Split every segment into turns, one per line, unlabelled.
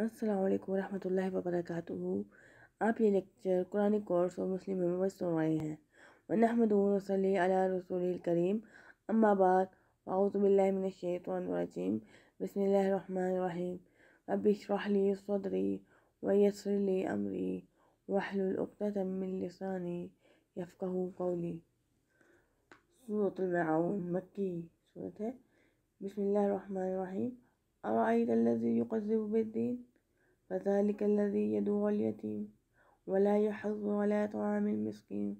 असलकम वरहमल वबरक आप ये लेक्चर कुरानी कोर्स और मुस्लिम में सुन रहे हैं वनहमद वसली रसूल करीम अम्माबाद आउज़बिल्लिनशैतरजीम बसमीम रबिशरहली सदरी वयसरली अमरी वाहलतमिलसानी यफ़क़ कौली सूरतमाउन मक्की सूरत है बसमीम أرأيت الذي يكذب بالدين فذلك الذي يدعو اليتيم ولا يحض ولا طعام المسكين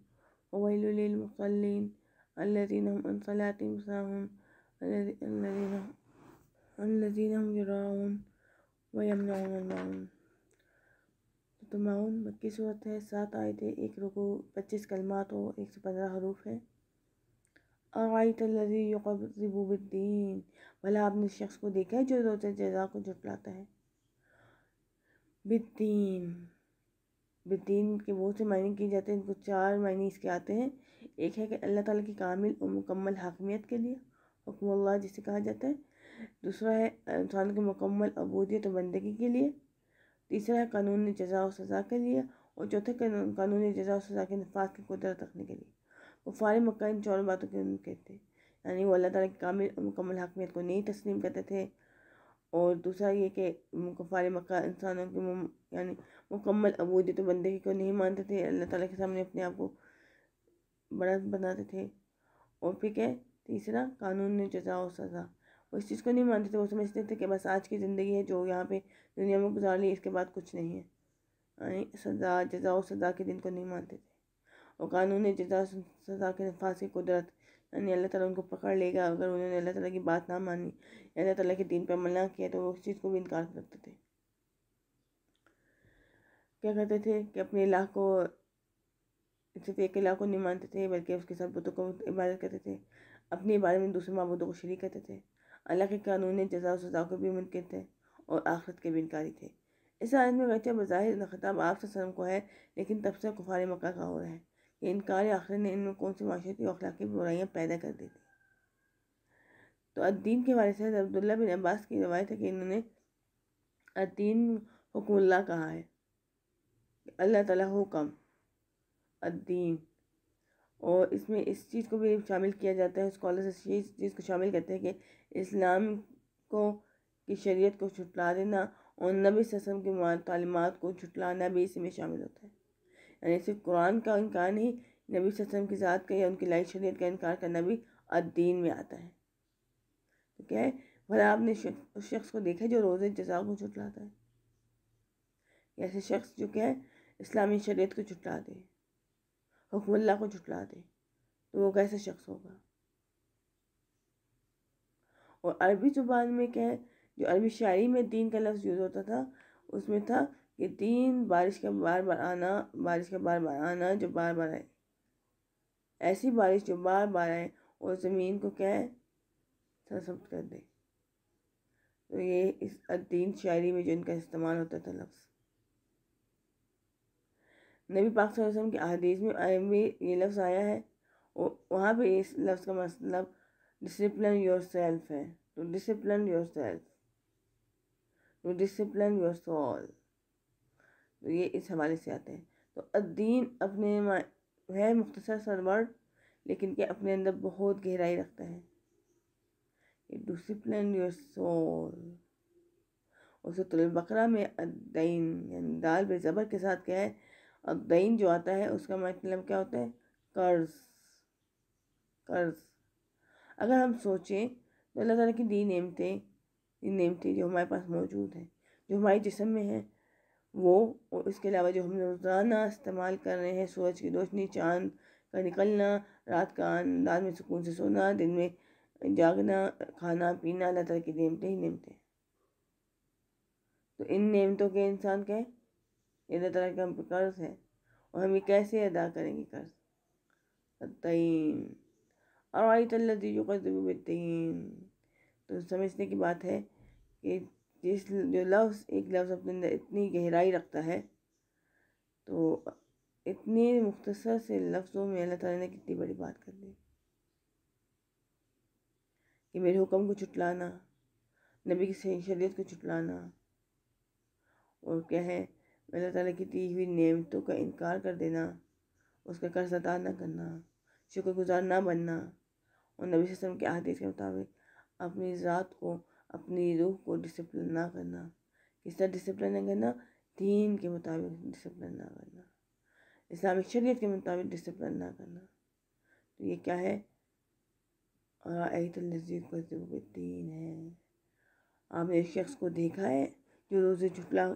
وويل للمصلين الذين هم عن صلاتهم ساهون الذين هم الذين هم يراعون ويمنعون المعون तो माउन मक्की सूरत है सात आयतें एक रुको पच्चीस कलमात और एक सौ पंद्रह हरूफ अवायतलजी यकबुद्दीन भला आपने शख्स को देखा है जो रोज़ जजा को जुटलाता है बिद्दीन बिद्दीन के बहुत से मायने किए जाते हैं इनको चार मायने इसके आते हैं एक है कि अल्लाह ताला की कामिल और मुकम्मल हाकमियत के लिए हुक्म जिसे कहा जाता है दूसरा है इंसान की मुकम्मल अबूदियत और बंदगी के लिए तीसरा है कानून जजा और सज़ा के लिए और चौथा कानून जजा और सज़ा के नफात की कुदरत रखने के लिए वो फ़ार मक्का इन चारों बातों के उनके थे यानी वो अल्लाह ताली की कामिल मुकम्मल हकमियत को नहीं तस्लीम करते थे और दूसरा ये कि फ़ार मक्का इंसानों की यानी मुकम्मल अबूदी तो बंदगी को नहीं मानते थे अल्लाह ताली के सामने अपने आप को बड़ा बनाते थे और फिर क्या तीसरा कानून ने जजा और सज़ा वो इस चीज़ को नहीं मानते थे वो समझते थे कि बस आज की ज़िंदगी है जो यहाँ पे दुनिया में गुजार ली इसके बाद कुछ नहीं है यानी सज़ा जजा और सज़ा के दिन को नहीं मानते थे और कानून जजा सजा के फांसी कुदरत यानी अल्लाह ताला उनको पकड़ लेगा अगर उन्होंने अल्लाह ताला की बात ना मानी या अल्लाह ताला के दीन पर अमल ना किया तो वो उस चीज़ को भी इनकार करते थे क्या करते थे कि अपने इलाह को सिर्फ एक इलाह को नहीं मानते थे बल्कि उसके साथ बुतों को इबादत करते थे अपनी इबादत में दूसरे मबूदों को शरीक करते थे अल्लाह के कानून जजा सजा को भी मुनकर थे और आखिरत के भी इनकारी थे इस आयत में बच्चा बज़ाहिर खिताब आप को है लेकिन तब से कुफार मक्का का हो रहा है कि इनकार आखिर ने इनमें कौन सी माशरती अखलाकी बुराइयाँ पैदा कर दी थी तो अद्दीन के वाले से अब्दुल्ला बिन अब्बास की रवायत है कि इन्होंने अद्दीन हुकुमल्ला कहा है अल्लाह ताला हुक्म अद्दीन और इसमें इस चीज़ को भी शामिल किया जाता है स्कॉलर्स इस चीज़ को शामिल करते हैं कि इस्लाम को की शरीयत को छुटला देना और नबी ससम की तालीमत को छुटलाना भी इसमें शामिल होता है यानी सिर्फ कुरान का इनकार नहीं नबी वसम की ज़ात का या उनकी लाइफ शरीत का इनकार करना भी अद्दीन में आता है तो क्या है भला आपने उस शख्स को देखा जो रोज़ जजा को छुटलाता है ऐसे शख्स जो क्या है इस्लामी शरीत को छुटला दे हुक्मल्ला को छुटला दे तो वो कैसा शख्स होगा और अरबी ज़ुबान में क्या है जो अरबी शायरी में दीन का लफ्ज़ यूज़ होता था उसमें था ये तीन बारिश का बार बार आना बारिश का बार बार आना जो बार बार आए ऐसी बारिश जो बार बार आए और ज़मीन को क्या सशक्त कर दे तो ये इस तीन शायरी में जो इनका इस्तेमाल होता था लफ्ज़ नबी पाक वसल्लम की अदीस में भी ये लफ्ज़ आया है और वहाँ पे इस लफ्ज़ का मतलब डिसिप्लिन योर सेल्फ है टू डिसिप्लिन योर सेल्फ तो डिसिप्लिन योर सॉल तो ये इस हवाले से आते हैं तो अद्दीन अपने है मुख्तर सरवर्ड लेकिन क्या अपने अंदर बहुत गहराई रखता है डिसिप्लिन योर सोल उसे तुल बकरा में अद्दीन यानी दाल बेज़बर के साथ क्या है अद्दीन जो आता है उसका मतलब क्या होता है कर्ज कर्ज अगर हम सोचें तो अल्लाह ताला की दी नेमतें नेमतें जो हमारे पास मौजूद हैं जो हमारे जिसम में हैं वो और इसके अलावा जो हम रोज़ाना इस्तेमाल कर रहे हैं सूरज की रोशनी चाँद का निकलना रात का अंदाज में सुकून से सोना दिन में जागना खाना पीना अल्लाह तला की नियमतें ही नियमतें तो इन नियमतों के इंसान के अल्लाह तला का हम कर्ज है और हम ये कैसे अदा करेंगे कर्ज तयम और आई तल्ला दीजिए कर्ज तो समझने की बात है कि जिस जो लफ्ज़ एक लफ्ज़ अपने अंदर इतनी गहराई रखता है तो इतने मुख्तसर से लफ्ज़ों में अल्लाह ताला ने कितनी बड़ी बात कर दी कि मेरे हुक्म को चुटलाना नबी की सही शरीयत को चुटलाना और क्या है अल्लाह ताला की दी हुई नेमतों का इनकार कर देना उसका कर्ज अदा ना करना शुक्रगुजार ना बनना और नबी वसम के आदेश के मुताबिक अपनी ज़ात को अपनी रूह को डिसिप्लिन ना करना किस तरह डिसिप्लिन करना दीन के मुताबिक डिसिप्लिन ना करना इस्लामिक शरीयत के मुताबिक डिसिप्लिन ना करना तो ये क्या है आयतलजीब का दीन है आपने इस शख्स को देखा है जो रोज़े झुटला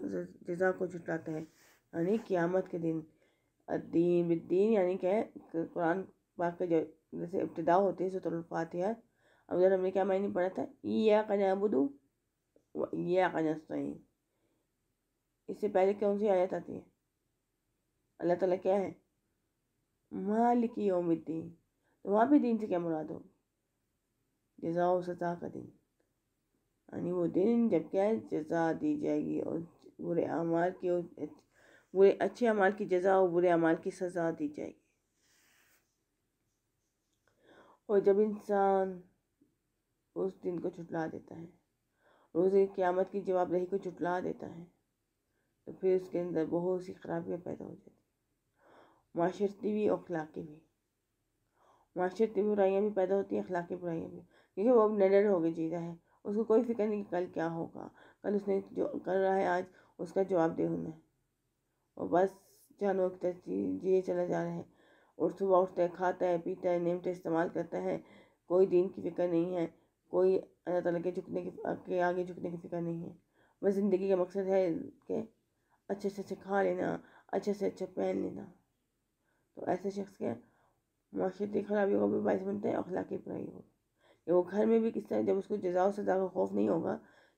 जजा को झुटलाता है यानी क़्यामत के दिन दीन बिद्दीन यानी क्या है कुरान पाक का जो जैसे इब्तदा होती है सूतल फातिहा अब जरा हमने क्या मायने पढ़ा था या कना या कनास्तीन इससे पहले कौन सी आयत आती है अल्लाह ताला क्या है मालिक योमद्दीन तो वहाँ भी दिन से क्या मुराद होगी जजा सजा का दिन यानी वो दिन जब क्या जजा दी जाएगी और बुरे अमाल की बुरे अच्छे अमाल की जजा और बुरे अमाल की सज़ा दी जाएगी और जब इंसान उस दिन को छुटला देता है रोज़ क़्यामत की जवाबदही को छुटला देता है तो फिर उसके अंदर बहुत सी खराबियाँ पैदा हो जाती माशरती भी और अखलाकी भी माशरती बुराइयाँ भी पैदा होती हैं अखलाकी बुराइयाँ भी क्योंकि वो अब हो गए जी रहा है उसको कोई फिक्र नहीं कि कल क्या होगा कल उसने जो कर रहा है आज उसका जवाब दे होना है और बस जानवर की तरह जिए चला जा रहा है और सुबह उठता है खाता है पीता है नियम इस्तेमाल करता है कोई दिन की फिक्र नहीं है कोई अल्लाह तला के झुकने की के आगे झुकने की फिक्र नहीं है बस ज़िंदगी का मकसद है कि अच्छे से अच्छे खा लेना अच्छे से अच्छा पहन लेना तो ऐसे शख्स के माशरती खराबियों का भी बायस बनता है अखलाकी बुराई हो कि वो घर में भी किस तरह जब उसको जजाओ सजा का खौफ नहीं होगा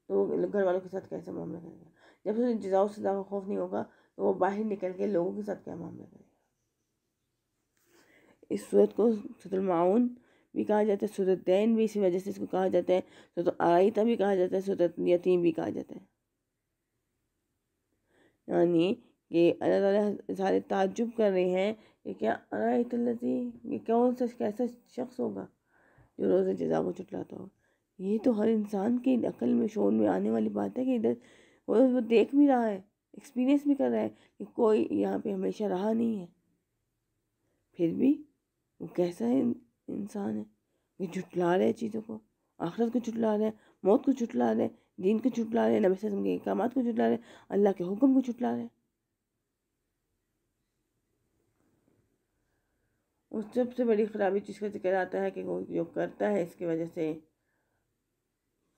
तो वो घर वालों के साथ कैसे मामला करेगा जब उसको जजाओ सजा का खौफ नहीं होगा तो वो बाहर निकल के लोगों के साथ क्या मामला करेगा इस सूरत को सतुलमाउन भी कहा जाता है दैन भी इसी वजह से इसको कहा जाता है सूरत तो, तो आयता भी कहा जाता है सूरत यतीम भी कहा जाता है यानी कि अल्लाह ताला सारे ताज्जुब कर रहे हैं कि क्या अरातलती ये कौन सा कैसा शख्स होगा
जो रोज़ जजा को
चुटलाता हो ये तो हर इंसान की अकल में शोर में आने वाली बात है कि इधर वो वो देख भी रहा है एक्सपीरियंस भी कर रहा है कि कोई यहाँ पे हमेशा रहा नहीं है फिर भी वो कैसा है इंसान है ये झुटला रहे हैं चीज़ों को आखरत को झुटला रहे हैं मौत को झुटला रहे हैं दीन को झुटला रहे हैं नबी वसम के इकाम को झुटला रहे हैं अल्लाह के हुक्म को झुटला रहे हैं उस सबसे बड़ी ख़राबी जिसका जिक्र आता है कि वो जो करता है इसकी वजह से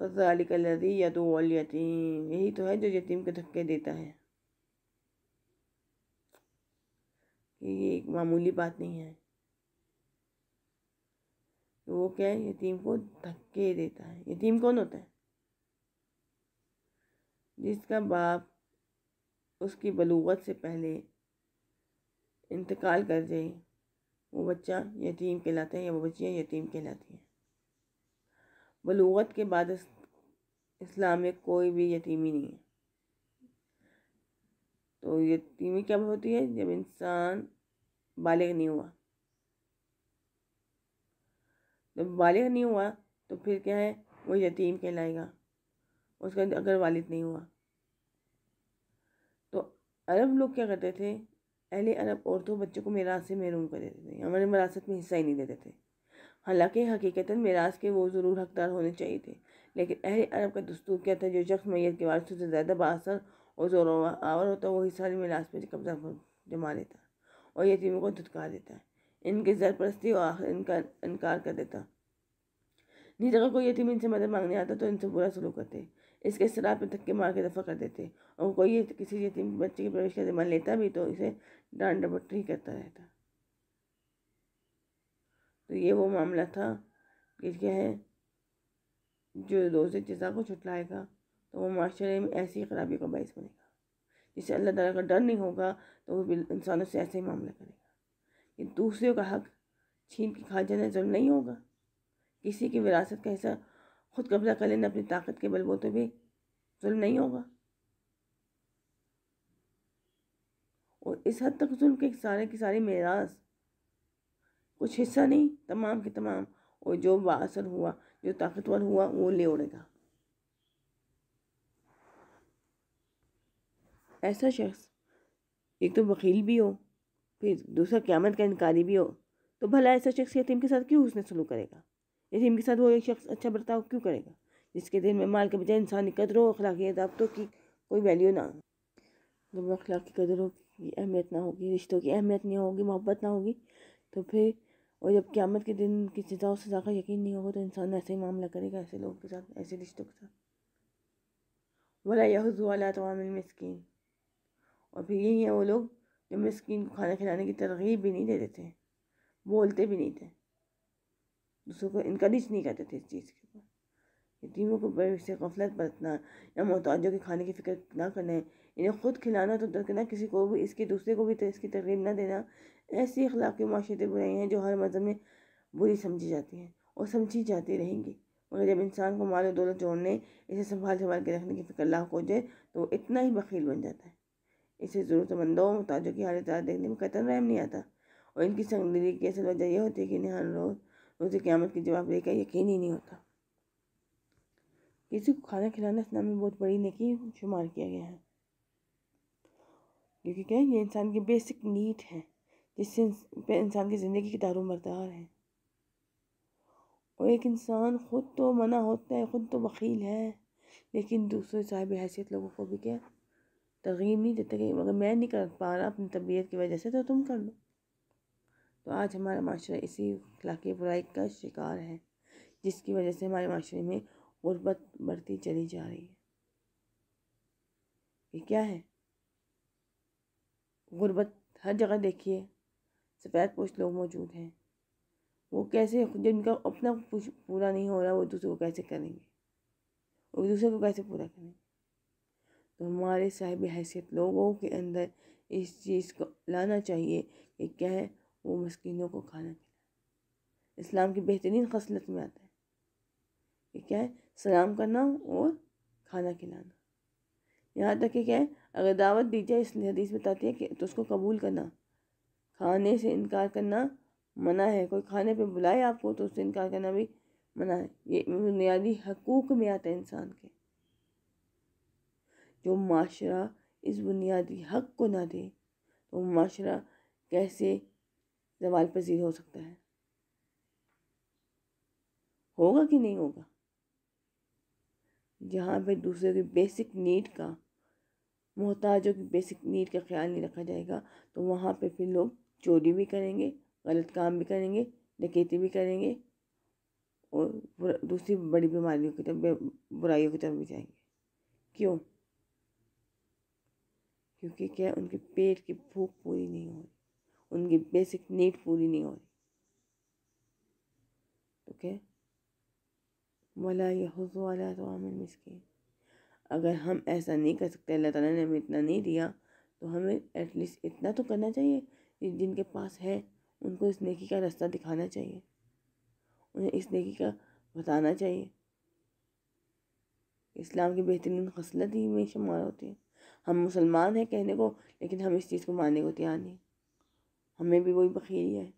फ़जाली लदी या तो वाल यतीम यही तो है जो यतीम को धक्के देता है ये एक मामूली बात नहीं है तो वो क्या है यतीम को धक्के देता है यतीम कौन होता है जिसका बाप उसकी बलूगत से पहले इंतकाल कर जाए वो बच्चा यतीम कहलाता है या वो बच्चियाँ यतीम कहलाती हैं बलूगत के बाद इस्लाम में कोई भी यतीमी नहीं है तो यतीमी कब होती है जब इंसान बालिग नहीं हुआ जब तो बालिग नहीं हुआ तो फिर क्या है वो यतीम कहलाएगा उसका अगर वालिद नहीं हुआ तो अरब लोग क्या करते थे अहले अरब औरतों बच्चों को मेराज से महरूम कर देते थे हमारे विरासत में हिस्सा ही नहीं देते थे हालांकि हकीकता मेराज के वो ज़रूर हकदार होने चाहिए थे लेकिन अहले अरब का दस्तूर क्या था जो शख्स मैत के वारसों से ज़्यादा बासर और ज़ोर आवर होता है वो हिस्सा मेराज पर कब्जा जमा लेता और यतीमों को धुतका देता है इनकी जरपरस्ती और आखिर इनका इनकार कर देता नीचे अगर कोई यतीम इनसे मदद मांगने आता तो इनसे बुरा सलूक करते इसके शराब पर धक्के मार के दफ़ा कर देते और कोई किसी यतीम बच्चे की प्रवेश का जिम्मा लेता भी तो इसे डांड ही करता रहता तो ये वो मामला था कि क्या है जो रोज़े जजा को छुटलाएगा तो वो माशरे में ऐसी खराबी का बायस बनेगा जिससे अल्लाह तला का डर नहीं होगा तो वो इंसानों से ऐसे ही मामला करेगा कि दूसरे का हक छीन के खा जाना जरूर नहीं होगा किसी की विरासत का हिस्सा खुद कब्जा कर लेना अपनी ताकत के बलबोते भी जुल्म नहीं होगा और इस हद तक जुल्म के सारे की सारी मेराज कुछ हिस्सा नहीं तमाम के तमाम और जो बासर हुआ जो ताकतवर हुआ वो ले उड़ेगा ऐसा शख्स एक तो वकील भी हो फिर दूसरा क्यामत का इनकारी भी हो तो भला ऐसा शख्स यतीम के साथ क्यों उसने सलूक करेगा यतीम के साथ वो एक शख्स अच्छा बर्ताव क्यों करेगा जिसके दिल में माल के बजाय इंसानी कदरों अखलाकियत रबतों की कोई वैल्यू ना जब अखलाक कदरों की अहमियत ना होगी रिश्तों की अहमियत नहीं होगी मोहब्बत ना होगी तो फिर और जब क्यामत के दिन की सजा और सजा का यकीन नहीं होगा तो इंसान ऐसे ही मामला करेगा ऐसे लोगों के साथ ऐसे रिश्तों के साथ वाला हजू वाला तो मिसकीन और फिर यही है वो लोग मैं मिसकिन को खाना खिलाने की तरगीब भी नहीं देते थे बोलते भी नहीं थे दूसरों को इनक्रेज नहीं करते थे इस चीज़ के ऊपर यतीमों को बड़े गफलत बरतना या मोहताजों के खाने की फिक्र ना करना इन्हें ख़ुद खिलाना तो दरकना किसी को भी इसके दूसरे को भी तो इसकी तरगीब ना देना ऐसी अखलाकी माशरे बुराई हैं जो हर मज़हब में बुरी समझी जाती हैं और समझी जाती रहेंगी मगर जब इंसान को माल और दौलत जोड़ने इसे संभाल संभाल के रखने की फिक्र लाख हो जाए तो इतना ही बकील बन जाता है इसे ज़रूरतमंदों मुताजों की हालत देखने में कतन रहम नहीं आता और इनकी संगदली की असल वजह यह होती है कि इन्हें हर रोज़ रोज़ क़्यामत की जवाब देकर यकीन ही नहीं होता किसी को खाना खिलाना इस्लाम में बहुत बड़ी नकी शुमार किया गया है क्योंकि क्या ये इंसान की बेसिक नीड है जिससे इंसान की ज़िंदगी की दारो बरदार है और एक इंसान ख़ुद तो मना होता है ख़ुद तो वकील है लेकिन दूसरे साहब हैसियत लोगों को भी क्या तरगीब नहीं देते कि अगर मैं नहीं कर पा रहा अपनी तबीयत की वजह से तो तुम कर लो तो आज हमारा माशरा इसी अखलाकी बुराई का शिकार है जिसकी वजह से हमारे माशरे में गुर्बत बढ़ती चली जा रही है ये क्या है गुर्बत हर जगह देखिए सफ़ेद पोष लोग मौजूद हैं वो कैसे जिनका अपना पूरा नहीं हो रहा वो दूसरे को कैसे करेंगे वो दूसरे को कैसे पूरा करेंगे तो हमारे साहब हैसियत लोगों के अंदर इस चीज़ को लाना चाहिए कि क्या है वो मस्किनों को खाना खिलाए इस्लाम की बेहतरीन खसलत में आता है कि क्या है सलाम करना और खाना खिलाना यहाँ तक कि क्या है अगर दावत दी जाए इस हदीस बताती है कि तो उसको कबूल करना खाने से इनकार करना मना है कोई खाने पे बुलाए आपको तो उससे इनकार करना भी मना है ये बुनियादी हकूक़ में आता है इंसान के जो माशरा इस बुनियादी हक को ना दे तो माशरा कैसे जवाल पजीर हो सकता है होगा कि नहीं होगा जहाँ पे दूसरे की बेसिक नीड का मोहताजों की बेसिक नीड का ख्याल नहीं रखा जाएगा तो वहाँ पे फिर लोग चोरी भी करेंगे गलत काम भी करेंगे डकैती भी करेंगे और दूसरी बड़ी बीमारियों की तरफ बुराइयों की तरफ भी जाएंगे क्यों क्योंकि क्या उनके पेट की भूख पूरी नहीं हो रही उनकी बेसिक नीड पूरी नहीं हो रही तो क्या वाला यह वाला तो आमिर मिसकिन अगर हम ऐसा नहीं कर सकते अल्लाह ताला ने हमें इतना नहीं दिया तो हमें एटलीस्ट इतना तो करना चाहिए कि जिनके पास है उनको इस नेकी का रास्ता दिखाना चाहिए उन्हें इस नेकी का बताना चाहिए इस्लाम की बेहतरीन खसलत ही हमेशा मार होती है हम मुसलमान हैं कहने को लेकिन हम इस चीज़ को मानने को तैयार नहीं हमें भी वही बखीरी है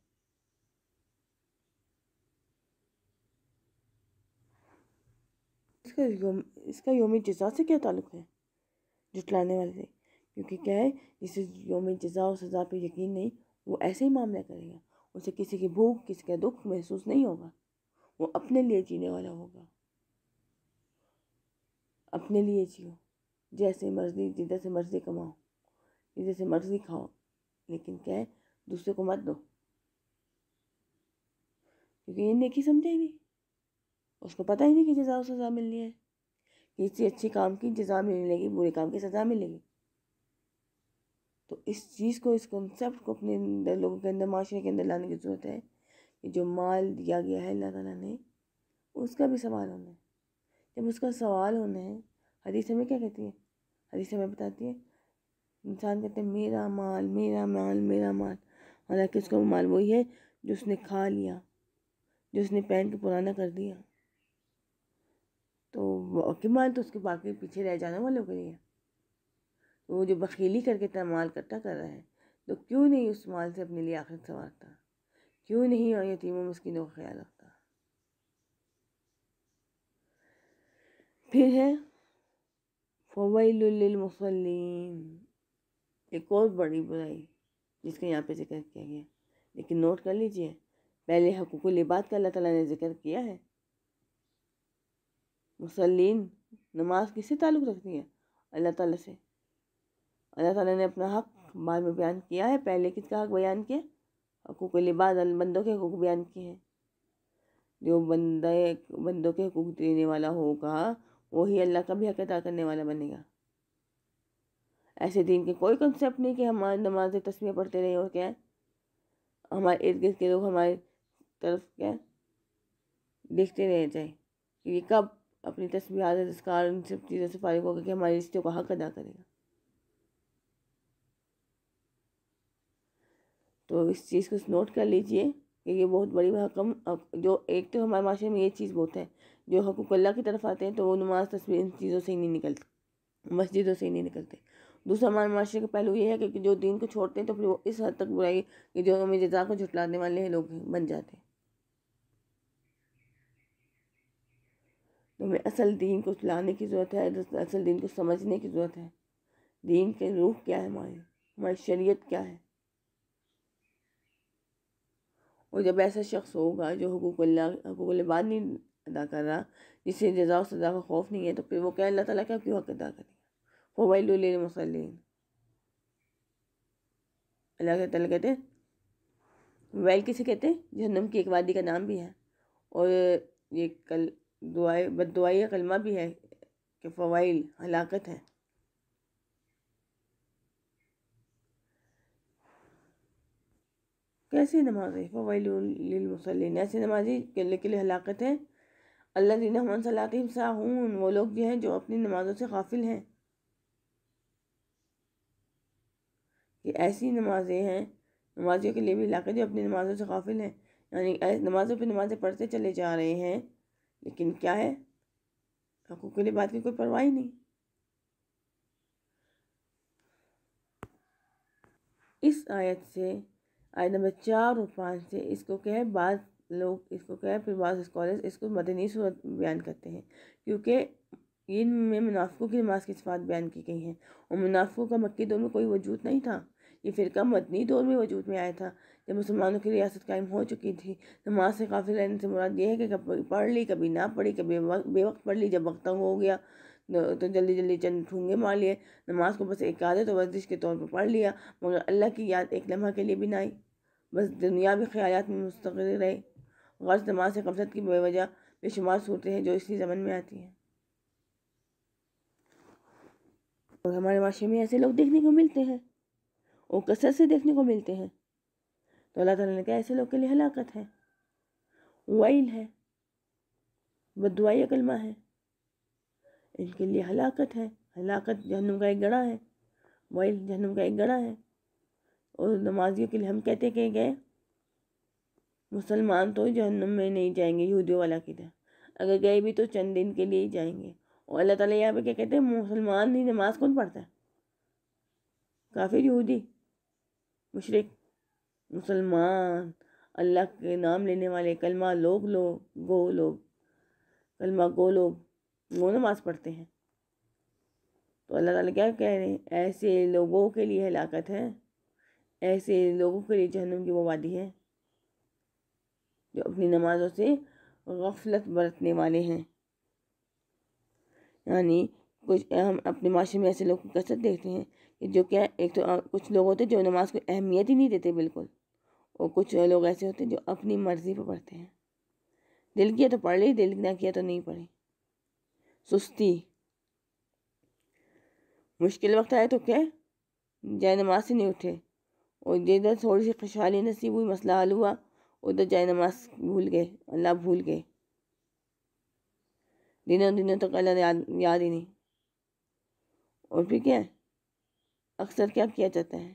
इसका योम इसका योम जजा से क्या ताल्लुक़ है जुटलाने वाले से क्योंकि क्या है जिसे योम जजा और सज़ा पे यकीन नहीं वो ऐसे ही मामला करेगा उसे किसी की भूख किसी का दुख महसूस नहीं होगा वो अपने लिए जीने वाला होगा अपने लिए जियो जैसे मर्जी जिधर से मर्जी कमाओ जिधर से मर्जी खाओ लेकिन क्या है दूसरे को मत दो क्योंकि ये नेकी समझे ही नहीं उसको पता ही नहीं कि जजा सज़ा मिलनी है किसी अच्छे काम की जजा मिलेगी बुरे काम की सज़ा मिलेगी तो इस चीज़ को इस कॉन्सेप्ट को अपने अंदर लोगों के अंदर माशरे के अंदर लाने की ज़रूरत है कि जो माल दिया गया है अल्लाह ताला ने उसका भी सवाल होना है जब उसका सवाल होना है हदीस हमें क्या कहती है हदीस हमें बताती है इंसान कहते हैं मेरा माल मेरा माल मेरा माल हालांकि उसका माल वही है जो उसने खा लिया जो उसने पहन के पुराना कर दिया तो वाकई माल तो उसके बाकी पीछे रह जाने वालों के लिए तो वो जो बखीली करके इतना माल इकट्ठा कर रहा है तो क्यों नहीं उस माल से अपने लिए आखिर संवारता क्यों नहीं और यतीमों मस्किनों का ख्याल रखता फिर है फ़वैलमसलिन एक और बड़ी बुराई जिसका यहाँ पे जिक्र किया गया लेकिन नोट कर लीजिए पहले हकूक लिबात का अल्लाह ताला ने जिक्र किया है मुसलिन नमाज किससे ताल्लुक़ रखती है अल्लाह ताला से अल्लाह ताला ने अपना हक बाद में बयान किया है पहले किसका हक बयान किया हकूक लिबाद बंदों के हकूक बयान किए हैं जो बंदे बंदों के हकूक देने वाला होगा वही अल्लाह का भी हक अदा करने वाला बनेगा ऐसे दिन के कोई कंसेप्ट नहीं कि हमारे नमाज तस्वीर पढ़ते रहे और क्या हमारे इर्द गिर्द के लोग हमारे तरफ क्या देखते रह जाए कि ये कब अपनी तस्वीर आदस्कार इन सब चीज़ों से फारिग होकर के हमारे रिश्तों का हक अदा करेगा तो इस चीज़ को नोट कर लीजिए कि ये बहुत बड़ी हकम जो एक तो हमारे माशरे में ये चीज़ बहुत है जो हकूकल्ला की तरफ आते हैं तो वो नमाज तस्वीर इन चीज़ों से ही नहीं निकलते मस्जिदों से ही नहीं निकलते दूसरा हमारे माशरे का पहलू ये है कि जो दीन को छोड़ते हैं तो फिर वो इस हद तक बुराई कि जो हमें जजा को झुटलाने वाले लोग बन जाते हैं तो हमें असल दीन को लाने की ज़रूरत है तो असल दीन को समझने की ज़रूरत है दीन के रूह क्या है हमारी हमारी शरीयत क्या है और जब ऐसा शख्स होगा जो हकूक हकूक बाद नहीं अदा कर रहा जिसे जजा और सजा का खौफ नहीं है तो फिर वो क्या अल्लाह ताला का क्यों हक अदा करेगा हो वाई अल्लाह तला कहते वैल किसे कहते हैं जहनम की एक वादी का नाम भी है और ये कल दुआई बद दुआई कलमा भी है कि फ़वाइल हलाकत है कैसी नमाज है फ़वाइल मुसलिन ऐसी नमाजी के लिए हलाकत है अल्लाह दीन सलातिमसाहून वो लोग भी हैं जो अपनी नमाज़ों से गाफिल हैं ये ऐसी नमाज़ें हैं नमाजियों के लिए भी इलाके जो अपनी नमाज़ों से गाफिल हैं यानी नमाज़ों पर नमाज़ें पढ़ते चले जा रहे हैं लेकिन क्या है हकूक़ के लिए बात की कोई परवाह ही नहीं इस आयत से आयत नंबर चार और पाँच से इसको क्या है बात लोग इसको क्या है फिर स्कॉलर्स इसको मदनी सूरत बयान करते हैं क्योंकि में मुनाफों की नमाज की सिफात बयान की गई हैं और मुनाफों का मक्की दौर में कोई वजूद नहीं था ये फ़िरका मदनी दौर में वजूद में आया था जब मुसलमानों की रियासत कायम हो चुकी थी नमाज से काफ़ी रहने से मुराद ये है कि कभी पढ़ ली कभी ना पढ़ी कभी बेवक्त पढ़ ली जब वक्त हो गया तो जल्दी जल्दी चंद ठूँगे मार लिए नमाज को बस एक आदत और वर्जिश के तौर पर पढ़ लिया मगर अल्लाह की याद एक लम्हा के लिए भी ना आई बस दुनियावी ख्याल में मुस्तक रहे गर्ज नमाज से कफरत की बेवजह बेशुमार सूरतें हैं जो इसी ज़मन में आती हैं और हमारे माशरे में ऐसे लोग देखने को मिलते हैं और कसरत से देखने को मिलते हैं तो अल्लाह ताला ने कहा ऐसे लोग के लिए हलाकत है वाइल है बदुआई कलमा है इनके लिए हलाकत है हलाकत जहनुम का एक गड़ा है वाइल जहनुम का एक गड़ा है और नमाजियों के लिए हम कहते कहे गए मुसलमान तो जहनम में नहीं जाएंगे यहूदियों वाला की तरह अगर गए भी तो चंद दिन के लिए ही जाएंगे और अल्लाह ताला यहाँ पे क्या कहते हैं मुसलमान ही नमाज कौन पढ़ता है काफ़ी यहूदी मुशरक मुसलमान अल्लाह के नाम लेने वाले कलमा लोग लोग गो लोग कलमा गो लोग वो नमाज पढ़ते हैं तो अल्लाह ताला क्या कह रहे हैं ऐसे लोगों के लिए हलाकत है ऐसे लोगों के लिए जहनम की वो वादी है जो अपनी नमाज़ों से गफलत बरतने वाले हैं यानी कुछ हम अपने माशरे में ऐसे लोग कसरत देखते हैं कि जो क्या एक तो कुछ लोग होते हैं जो नमाज को अहमियत ही नहीं देते बिल्कुल और कुछ लोग ऐसे होते हैं जो अपनी मर्ज़ी पर पढ़ते हैं दिल किया तो पढ़ ली दिल ना किया तो नहीं पढ़े सुस्ती मुश्किल वक्त आए तो क्या जय नमाज से नहीं उठे और जिधर थोड़ी सी खुशहाली नसीब हुई मसला हल हुआ उधर जाए नमाज भूल गए अल्लाह भूल गए दिनों दिनों तक अल्लाह याद याद ही नहीं और फिर क्या अक्सर क्या किया जाता है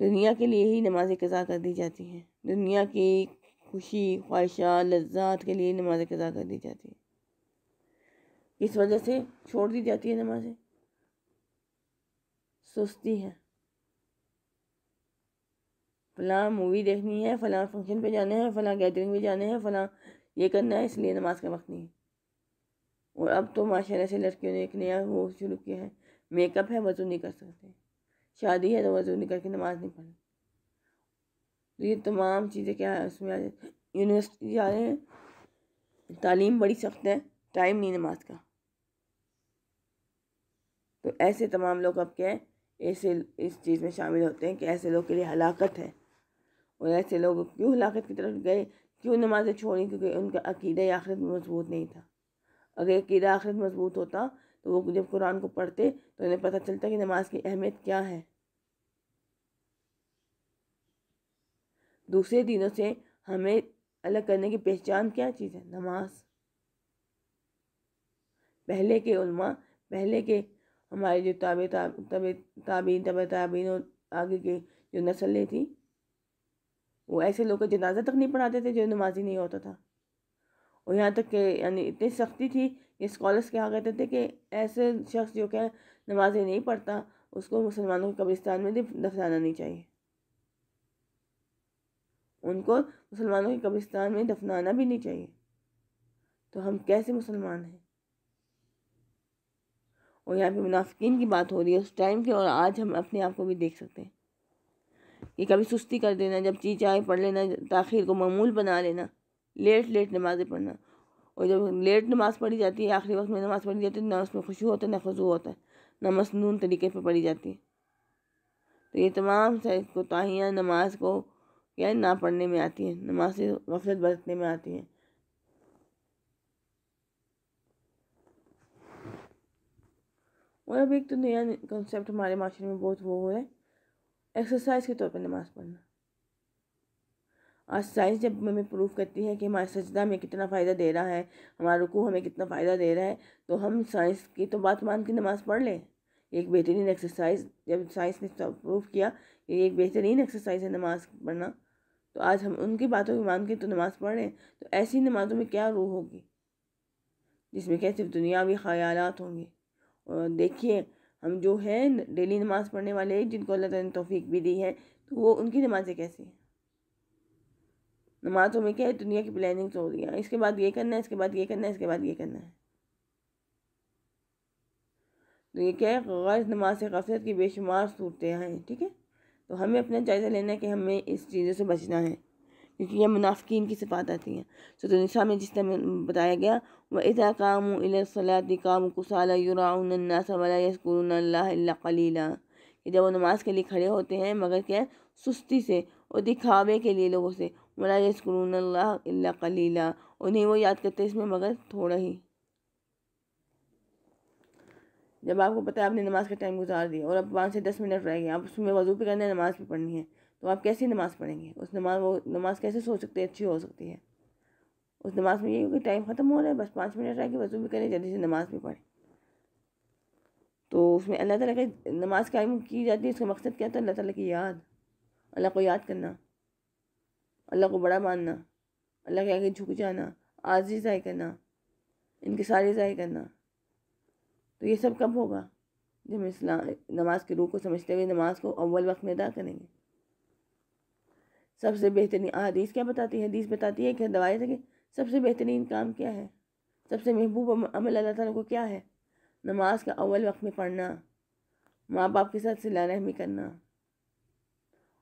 दुनिया के लिए ही नमाज कज़ा कर दी जाती हैं दुनिया की खुशी ख्वाहिशात लज्जात के लिए नमाज कज़ा कर दी जाती है इस वजह से छोड़ दी जाती है नमाज़ें सुस्ती है फ़लाँ मूवी देखनी है फ़लाँ फंक्शन पे जाना है फ़लाँ गैदरिंग में जाना है फ़लाँ ये करना है इसलिए नमाज का वक्त नहीं है और अब तो माशाल्लाह से लड़कियों ने एक नया वो शुरू किया है मेकअप है वज़ू नहीं कर सकते शादी है तो वज़ू नहीं करके नमाज नहीं पढ़ी तो ये तमाम चीज़ें क्या है उसमें आ जाए यूनिवर्सिटी जा रहे हैं तालीम बड़ी सख्त है टाइम नहीं नमाज का तो ऐसे तमाम लोग अब क्या है ऐसे इस चीज़ में शामिल होते हैं कि ऐसे लोग के लिए हलाकत है और ऐसे लोग क्यों हिलात की तरफ गए क्यों नमाज़ें छोड़ी क्योंकि उनका अकीदा आखिरत में मजबूत नहीं था अगर अकीदा आखिरत मजबूत होता तो वो जब कुरान को पढ़ते तो उन्हें पता चलता कि नमाज की अहमियत क्या है दूसरे दिनों से हमें अलग करने की पहचान क्या चीज़ है नमाज पहले के उल्मा पहले के हमारे जो ताबे ताबे ताबीन तब ताबीन और आगे के जो नस्लें थी वो ऐसे लोग का जनाजा तक नहीं पढ़ाते थे जो नमाजी नहीं होता था और यहाँ तक कि यानी इतनी सख्ती थी कि स्कॉलर्स क्या कहते थे कि ऐसे शख्स जो क्या नमाजें नहीं पढ़ता उसको मुसलमानों के कब्रिस्तान में दफनाना नहीं चाहिए उनको मुसलमानों के कब्रिस्तान में दफनाना भी नहीं चाहिए तो हम कैसे मुसलमान हैं और यहाँ पे मुनाफिकीन की बात हो रही है उस टाइम की और आज हम अपने आप को भी देख सकते हैं कि कभी सुस्ती कर देना जब ची चाय पढ़ लेना ताखिर को मामूल बना लेना लेट लेट नमाज़ें पढ़ना और जब लेट नमाज़ पढ़ी जाती है आखिरी वक्त में नमाज़ पढ़ी जाती है ना उसमें खुशी होता है ना खजू होता है ना मसनून तरीके पर पढ़ी जाती है तो ये तमाम कोताहियाँ नमाज को क्या है ना पढ़ने में आती हैं नमाज से गफलत बरतने में आती हैं और अभी एक तो नया कंसेप्ट हमारे माशरे में बहुत वो हो रहा है एक्सरसाइज के तौर पर नमाज़ पढ़ना आज साइंस जब हमें प्रूव करती है कि हमारा सजदा हमें कितना फ़ायदा दे रहा है हमारा रुकू हमें कितना फ़ायदा दे रहा है तो हम साइंस की तो बात मान के नमाज़ पढ़ लें एक बेहतरीन एक्सरसाइज जब साइंस ने प्रूफ किया कि एक बेहतरीन एक्सरसाइज है नमाज़ पढ़ना तो आज हम उनकी बातों की मान के तो नमाज़ पढ़ लें तो ऐसी नमाज़ों में क्या रूह होगी जिसमें क्या सिर्फ दुनियावी ख्याल होंगे और देखिए हम जो हैं डेली नमाज़ पढ़ने वाले जिनको अल्लाह ताला ने तोफ़ी भी दी है तो वो उनकी नमाज़ें कैसी हैं नमाज़ों में क्या है दुनिया की तो हो रही है हाँ, इसके बाद ये करना है इसके बाद ये करना है इसके बाद ये करना है तो ये क्या है गैर नमाज से गफलत की बेशुमार सूरतें हैं ठीक है तो हमें अपना जायज़ा लेना है कि हमें इस चीज़ों से बचना है क्योंकि यह मुनाफिकीन की सिफात आती हैं सूरत निशा में जिस तरह बताया गया व इज़ा काम सलाती काम कुसाला कलीला कि जब वो नमाज के लिए खड़े होते हैं मगर क्या सुस्ती से और दिखावे के लिए लोगों से वला यसकरून अल्लाह कलीला उन्हें वो याद करते इसमें मगर थोड़ा ही जब आपको पता है आपने नमाज का टाइम गुजार दिया और अब पाँच से दस मिनट रह गए आप उसमें वजू भी करना है नमाज़ भी पढ़नी है तो आप कैसी नमाज़ पढ़ेंगे उस नमाज वो नमाज़ कैसे सोच सकते हैं अच्छी हो सकती है उस नमाज़ में ये क्योंकि टाइम ख़त्म हो रहा है बस पाँच मिनट रह के वजू भी करें जल्दी से नमाज़ भी पढ़ें तो उसमें अल्लाह ताला के नमाज कायम की जाती है इसका मकसद क्या था अल्लाह ताला की याद अल्लाह को याद करना अल्लाह को बड़ा मानना अल्लाह के आगे झुक जाना आजी ज़ाय करना इनके सारे ज़ाय करना तो ये सब कब होगा जब इस्लाम नमाज के रूह को समझते हुए नमाज को अव्वल वक्त में अदा करेंगे सबसे बेहतरीन अदीस क्या बताती है हदीस बताती है कि दवाई सके सबसे बेहतरीन काम क्या है सबसे महबूब अमल अल्लाह तक को क्या है नमाज का अव्वल वक्त में पढ़ना माँ बाप के साथ सिला रहमी करना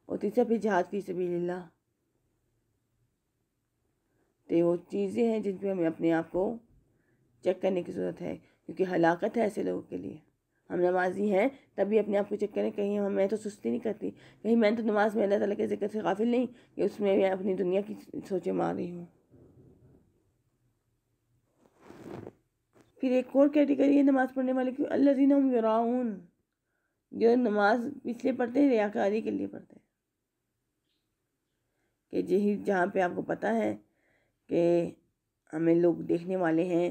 और तीसरा फिर जहाद की सबीला तो वो चीज़ें हैं जिन पर हमें अपने आप को चेक करने की ज़रूरत है क्योंकि हलाकत है ऐसे लोगों के लिए हम नमाजी हैं तभी अपने आप को चेक करें कहीं हम मैं तो सुस्ती नहीं करती कहीं मैं तो नमाज में अल्लाह ताला के जिक्र से काफिल नहीं कि उसमें मैं अपनी दुनिया की सोचें मार रही हूँ फिर एक और कैटेगरी है नमाज़ पढ़ने वाले की अल्लाह जीना हम जो नमाज इसलिए पढ़ते हैं रियाकारी के लिए पढ़ते हैं कि जही जहाँ पर आपको पता है कि हमें लोग देखने वाले हैं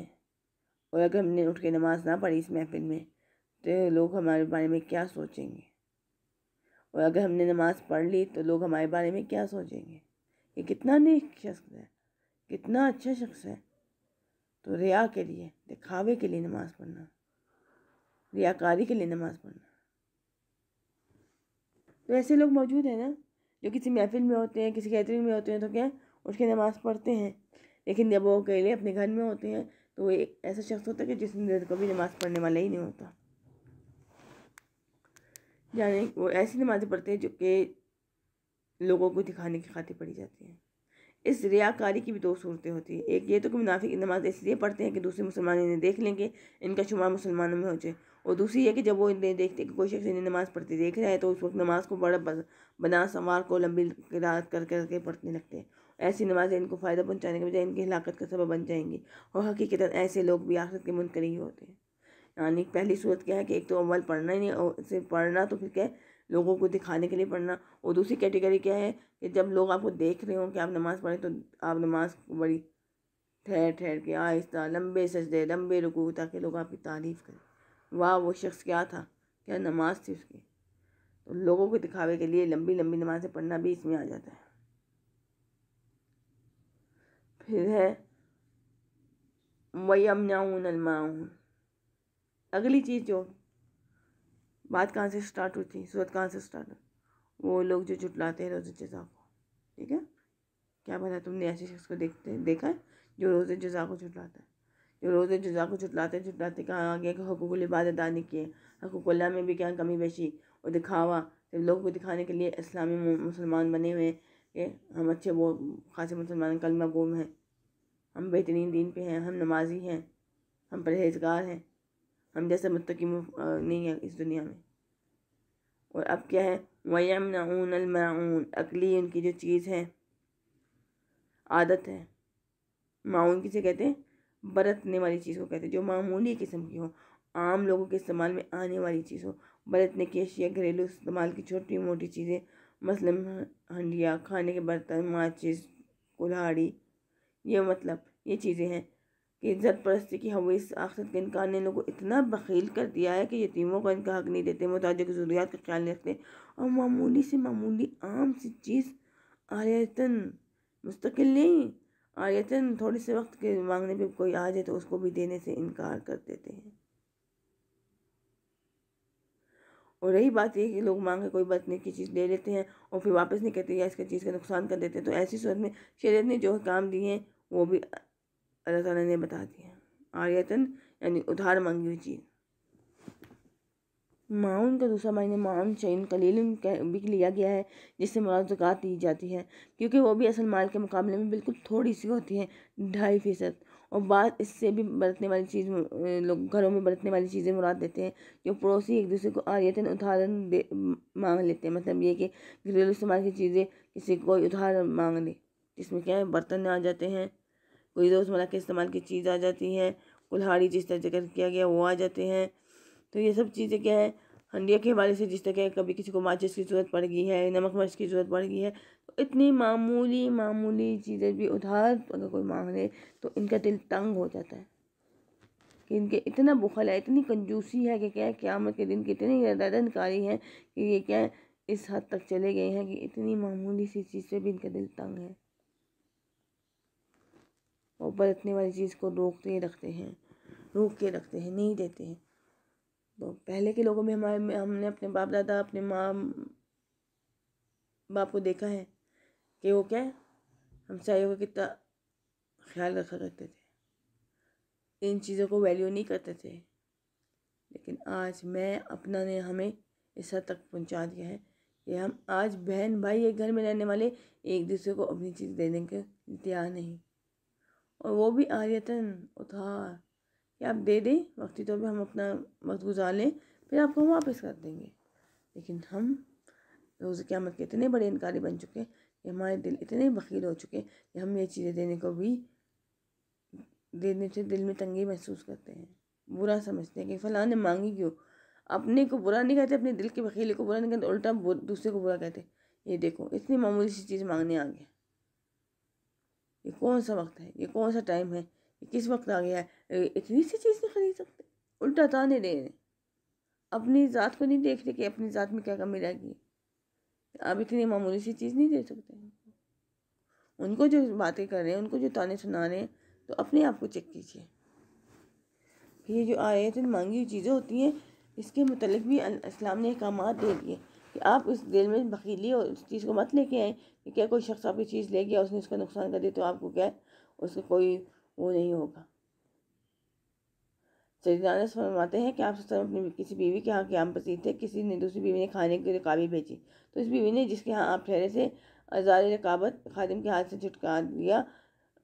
और अगर हमने उठ के नमाज़ ना पढ़ी इस महफिल में तो लोग हमारे बारे में क्या सोचेंगे और अगर हमने नमाज़ पढ़ ली तो लोग हमारे बारे में क्या सोचेंगे ये कितना नेक शख्स है कितना अच्छा शख्स है तो रिया के लिए दिखावे के लिए नमाज़ पढ़ना रियाकारी के लिए नमाज़ पढ़ना तो ऐसे लोग मौजूद हैं ना जो किसी महफिल में होते हैं किसी गैदरिंग में होते हैं तो क्या के नमाज़ पढ़ते हैं लेकिन जब वो अकेले अपने घर में होते हैं तो वो एक ऐसा शख्स होता है कि जिसमें को भी नमाज़ पढ़ने वाला ही नहीं होता जाने वो ऐसी नमाज़ें पढ़ते हैं जो कि लोगों को दिखाने की खातिर पढ़ी जाती हैं इस रियाकारी की भी दो सूरतें होती हैं एक ये तो कि मुनाफिक नमाज इसलिए पढ़ते हैं कि दूसरे मुसलमान इन्हें देख लेंगे इनका शुमार मुसलमानों में हो जाए और दूसरी ये कि जब वो इन्हें देखते कि कोई शख्स इन्हें नमाज़ पढ़ते देख रहा है तो उस वक्त नमाज को बड़ा बना संवार को लंबी रात कर करके पढ़ने लगते हैं ऐसी नमाजें इनको फ़ायदा पहुँचाने के बजाय इनकी हलाकत का सबब बन जाएंगी और हकीकता ऐसे लोग भी आखिरत के मुनकर ही होते हैं यानी पहली सूरत क्या है कि एक तो अमल पढ़ना ही नहीं और सिर्फ पढ़ना तो फिर क्या है लोगों को दिखाने के लिए पढ़ना और दूसरी कैटेगरी क्या है कि जब लोग आपको देख रहे हों कि आप नमाज़ पढ़ें तो आप नमाज बड़ी ठहर ठहर के आहिस्ता लंबे सजदे लंबे रुकू ताकि लोग आपकी तारीफ़ करें वाह वो शख्स क्या था क्या नमाज थी उसकी तो लोगों को दिखावे के लिए लंबी लंबी नमाज़ें पढ़ना भी इसमें आ जाता है फिर है वयमनाऊन अलमाऊन अगली चीज़ जो बात कहाँ से स्टार्ट होती है सूरत कहाँ से स्टार्ट होती वो लोग जो जुटलाते हैं रोज़ जजा को ठीक है क्या बता तुमने ऐसे शख्स को देखते देखा है जो रोज़ जजा को जुटलाता है जो रोज़ जजा को जुटलाते जुटलाते कहाँ आगे हकूक लिबाद अदा नहीं किए हकूकल्ला में भी क्या कमी बेशी और दिखावा सिर्फ लोगों को दिखाने के लिए इस्लामी मुसलमान बने हुए हैं कि हम अच्छे वो खासे मुसलमान कलमा गोम हैं हम बेहतरीन दीन पे हैं हम नमाजी हैं हम परहेजगार हैं हम जैसे मतलब कि नहीं है इस दुनिया में और अब क्या है वयमनाऊन अलमाऊन अकली उनकी जो चीज़ है आदत है माउन किसे कहते हैं बरतने वाली चीज़ को कहते हैं जो मामूली किस्म की हो आम लोगों के इस्तेमाल में आने वाली चीज़ हो बरतने की अशिया घरेलू इस्तेमाल की छोटी मोटी चीज़ें मसलन हंडिया खाने के बर्तन माचिस कुल्हाड़ी ये मतलब ये चीज़ें हैं कि इज्जत परस्ती की इस आखिरत के इनकार ने इन लोगों को इतना बखील कर दिया है कि यतीमों को इनका हक नहीं देते मुताज की जरूरियात का ख्याल नहीं रखते और मामूली से मामूली आम सी चीज़ आयतन मुस्तकिल नहीं आयतन थोड़े से वक्त के मांगने पर कोई आ जाए तो उसको भी देने से इनकार कर देते हैं और रही बात यह कि लोग मांग के कोई बचने की चीज़ ले लेते हैं और फिर वापस नहीं कहते या इसका चीज़ का नुकसान कर देते हैं तो ऐसी सूरत में शरीत ने जो काम दिए हैं वो भी अल्लाह ताला ने बता दिया आर्यतन यानी उधार मांगी हुई चीज़ माउन का दूसरा मायने माउन चैन कलील भी लिया गया है जिससे मुराद दी जाती है क्योंकि वो भी असल माल के मुकाबले में बिल्कुल थोड़ी सी होती है ढाई फ़ीसद और बाद इससे भी बरतने वाली चीज़ लोग घरों में बरतने वाली चीज़ें मुराद देते हैं जो पड़ोसी एक दूसरे को आर्यतन दे मांग लेते हैं मतलब ये कि घरेलू इस्तेमाल की चीज़ें किसी कोई उधार मांग ले जिसमें क्या है बर्तन आ जाते हैं कोई रोज़मर्रा के इस्तेमाल की चीज़ आ जाती हैं कुल्हाड़ी जिस तरह जिक्र किया गया वो आ जाते हैं तो ये सब चीज़ें क्या है हंडिया के हवाले से जिस तरह कभी किसी को माचिस की ज़रूरत पड़ गई है नमक मर्च की ज़रूरत पड़ गई है तो इतनी मामूली मामूली चीज़ें भी उधार अगर कोई मांग ले तो इनका दिल तंग हो जाता है कि इनके इतना बुखल है इतनी कंजूसी है कि क्या है क्यामत के दिन की इतनी रदनकारी है कि ये क्या इस हद तक चले गए हैं कि इतनी मामूली सी चीज़ से भी इनका दिल तंग है और बरतने वाली चीज़ को रोकते रखते हैं रोक के रखते हैं नहीं देते हैं तो पहले के लोगों में हमारे हमने अपने बाप दादा अपने माँ बाप को देखा है कि वो क्या हम चाहिए कितना ख्याल रखा करते थे इन चीज़ों को वैल्यू नहीं करते थे लेकिन आज मैं अपना ने हमें इस हद तक पहुंचा दिया है कि हम आज बहन भाई एक घर में रहने वाले एक दूसरे को अपनी चीज़ देने के तैयार नहीं और वो भी आर्यतन उधार कि आप दे दें वक्ती तौर पर हम अपना वक्त गुजार लें फिर आपको हम वापस कर देंगे लेकिन हम रोज़ क़्यामत के इतने बड़े इनकारी बन चुके हैं कि हमारे दिल इतने बकील हो चुके हैं कि हम ये चीज़ें देने को भी देने से दिल में तंगी महसूस करते हैं बुरा समझते हैं कि फलां ने मांगी क्यों अपने को बुरा नहीं कहते अपने दिल के बकीले को बुरा नहीं कहते उल्टा दूसरे को बुरा कहते ये देखो इतनी मामूली सी चीज़ मांगने आ गया ये कौन सा वक्त है ये कौन सा टाइम है ये किस वक्त आ गया है इतनी सी चीज़ नहीं खरीद सकते उल्टा ताने रहे अपनी ज़ात को नहीं देख रहे कि अपनी ज़ात में क्या कमी रह गई आप इतनी मामूली सी चीज़ नहीं दे सकते उनको जो बातें कर रहे हैं उनको जो ताने सुना रहे हैं तो अपने आप को चेक कीजिए ये जो आयत मांगी हुई चीज़ें होती हैं इसके मतलब भी इस्लाम ने अहकाम दे दिए कि आप इस दिल में बकीली और उस चीज़ को मत लेके आए कि क्या कोई शख्स आपकी चीज़ ले गया उसने उसका नुकसान कर दिया तो आपको क्या है उसका कोई वो नहीं होगा सजदानस फरमाते हैं कि आप सस्म अपनी किसी बीवी के यहाँ आम पसीद थे किसी ने दूसरी बीवी ने खाने की रकाबी भेजी तो इस बीवी ने जिसके यहाँ आप ठहरे से अजार रकाबत खादिम के हाथ से छुटका दिया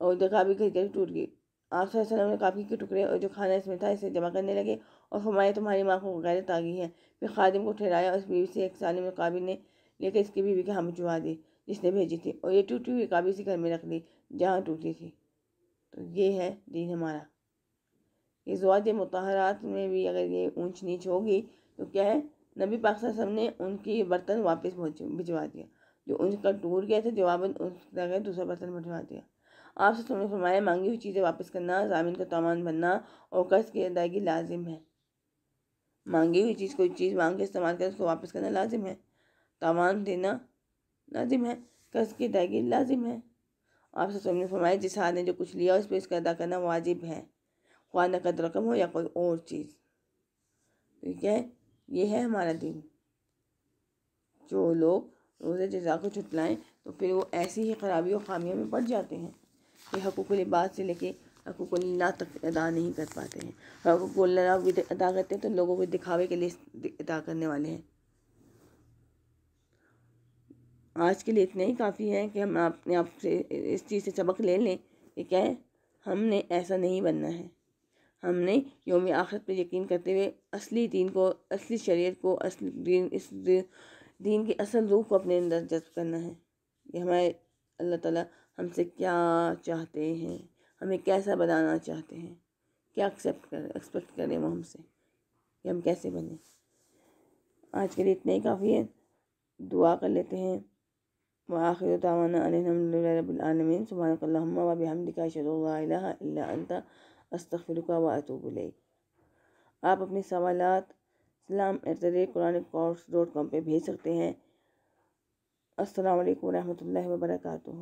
और रकाबी खरीद कर टूट गई आप सर ने काफी के टुकड़े और जो खाना इसमें था इसे जमा करने लगे और हमारे तुम्हारी माँ को गैरत आ गई है फिर खादिम को ठहराया और उस बीवी से एक साल में काबिल ने लेकर इसकी बीवी के हम चुहा दी जिसने भेजी थी और ये टूटी हुई काबिल से घर में रख दी जहाँ टूटी थी तो ये है दीन हमारा ये जवाज मतहरात में भी अगर ये ऊँच नीच होगी तो क्या है नबी पाक सब ने उनकी बर्तन वापस भिजवा दिया जो उनका टूट गया था जवाबन उसका दूसरा बर्तन भिजवा दिया आपसे तुमने फरमाया मांगी हुई चीज़ें वापस करना जामिन का तमान बनना और कर्ज की अदायगी लाजिम है मांगी हुई चीज़ कोई चीज़ मांग के इस्तेमाल कर उसको वापस करना लाजिम है तावान देना लाजिम है कर्ज की अदायगी लाजिम है आप सब ने फरमाया जिस हाथ ने जो कुछ लिया उस पर इसका अदा करना वाजिब है ख्वा नकद रकम हो या कोई और चीज़ ठीक तो है ये है हमारा दिन जो लोग रोज़े जजा को छुटलाएँ तो फिर वो ऐसी ही खराबी और खामियों में पड़ जाते हैं कि हकूक़ लिबास से लेके हकूक तक अदा नहीं कर पाते हैं और हकूक भी अदा करते हैं तो लोगों को दिखावे के लिए अदा करने वाले हैं आज के लिए इतना ही काफ़ी है कि हम अपने आप से इस चीज़ से सबक ले लें कि क्या है हमने ऐसा नहीं बनना है हमने योम आखिरत पर यकीन करते हुए असली दीन को असली शरीयत को असली दीन इस दीन की असल रूह को अपने अंदर जज्ब करना है कि हमारे अल्लाह ताला हमसे क्या चाहते हैं మే కైసా బనానా చాహతే హై క్యా యాక్సెప్ట్ ఎక్స్‌పెక్ట్ కర్రే మోం సే కి హమ్ కైసే బనే ఆజ్ కేలి ఇట్నే కafi హై దుఆ కర్ lete హై వ ఆఖియుదా మన అల్హిం దుల్లా రబ్ అల్ఆలమీన్ సుబహానక అల్లాహumma వ బిహమ్దిక అషదు అలైహా ఇల్లా అన్త అస్తగ్ఫిరుక వ అతుబులై aap apne sawalaat islam.irtaleequraniccourse.com pe bhej sakte hain assalamu alaikum rahmatullahi wa barakatuh